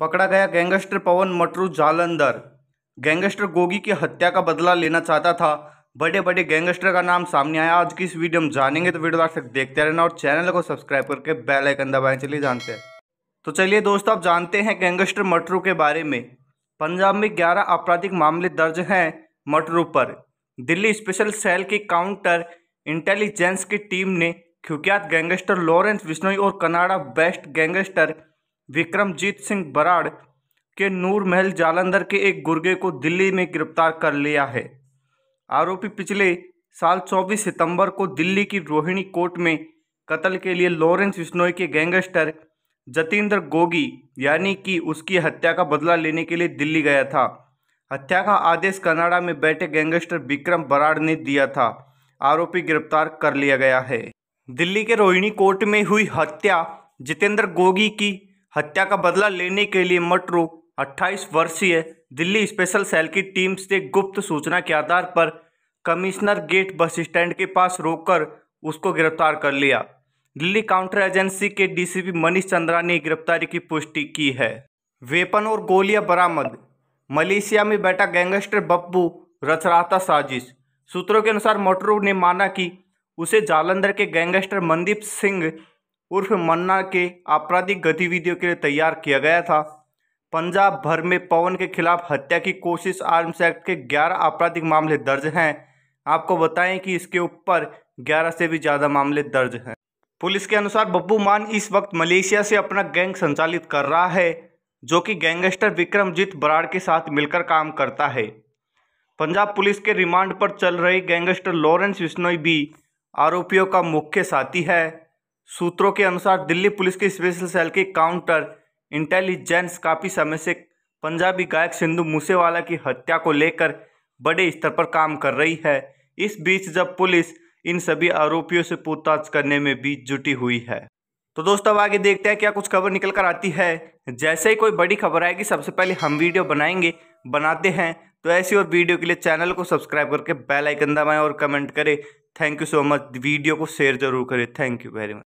पकड़ा गया gangster Pawan Matru Jalandhar gangster Gogi की हत्या का बदला लेना चाहता था बड़े बड़े गैंगस्टर का नाम सामने आया आज की इस वीडियो में जानेंगे तो वीडियो तक देखते रहना और चैनल को सब्सक्राइब करके बेल आइकन दबाएं चलिए जानते हैं तो चलिए दोस्तों आप जानते हैं गैंगस्टर मटरू के बारे में पंजाब में ग्यारह आपराधिक मामले दर्ज हैं मटरू पर दिल्ली स्पेशल सेल के काउंटर इंटेलिजेंस की टीम ने खुख्यात गैंगस्टर लॉरेंस बिश्नोई और Canada based gangster Vikramjit Singh Brar के नूर महल जालंधर के एक गुर्गे को दिल्ली में गिरफ्तार कर लिया है आरोपी पिछले साल 24 सितंबर को दिल्ली की रोहिणी कोर्ट में कत्ल के लिए लॉरेंस बिश्नोई के गैंगस्टर जतेंद्र गोगी यानी कि उसकी हत्या का बदला लेने के लिए दिल्ली गया था हत्या का आदेश कनाडा में बैठे गैंगस्टर विक्रम बराड़ ने दिया था आरोपी गिरफ्तार कर लिया गया है दिल्ली के रोहिणी कोर्ट में हुई हत्या जितेंद्र गोगी की हत्या का बदला लेने के लिए मटरू 28 वर्षीय दिल्ली स्पेशल सेल की टीम से गुप्त सूचना के आधार पर कमिश्नर गेट बस स्टैंड के पास रोककर उसको गिरफ्तार कर लिया दिल्ली काउंटर एजेंसी के डीसीपी मनीष चंद्रा ने गिरफ्तारी की पुष्टि की है वेपन और गोलियां बरामद मलेशिया में बैठा गैंगस्टर बब्बू रच रहा था साजिश सूत्रों के अनुसार मोटरू ने माना कि उसे जालंधर के गैंगस्टर मनदीप सिंह उर्फ मन्ना के आपराधिक गतिविधियों के लिए तैयार किया गया था पंजाब भर में पवन के खिलाफ हत्या की कोशिश आर्म्स एक्ट के 11 आपराधिक मामले दर्ज हैं आपको बताएं कि इसके ऊपर 11 से भी ज़्यादा मामले दर्ज हैं पुलिस के अनुसार बब्बू मान इस वक्त मलेशिया से अपना गैंग संचालित कर रहा है जो कि गैंगस्टर विक्रमजीत बराड़ के साथ मिलकर काम करता है पंजाब पुलिस के रिमांड पर चल रहे गैंगस्टर लॉरेंस विश्नोई भी आरोपियों का मुख्य साथी है सूत्रों के अनुसार दिल्ली पुलिस की स्पेशल सेल के काउंटर इंटेलिजेंस काफ़ी समय से पंजाबी गायक सिंधु मूसेवाला की हत्या को लेकर बड़े स्तर पर काम कर रही है इस बीच जब पुलिस इन सभी आरोपियों से पूछताछ करने में भी जुटी हुई है तो दोस्तों अब आगे देखते हैं क्या कुछ खबर निकल कर आती है जैसे ही कोई बड़ी खबर आएगी सबसे पहले हम वीडियो बनाएंगे बनाते हैं तो ऐसी और वीडियो के लिए चैनल को सब्सक्राइब करके बेल आइकन दबाएं और कमेंट करें thank you so much video को शेयर जरूर करें थैंक यू वेरी मच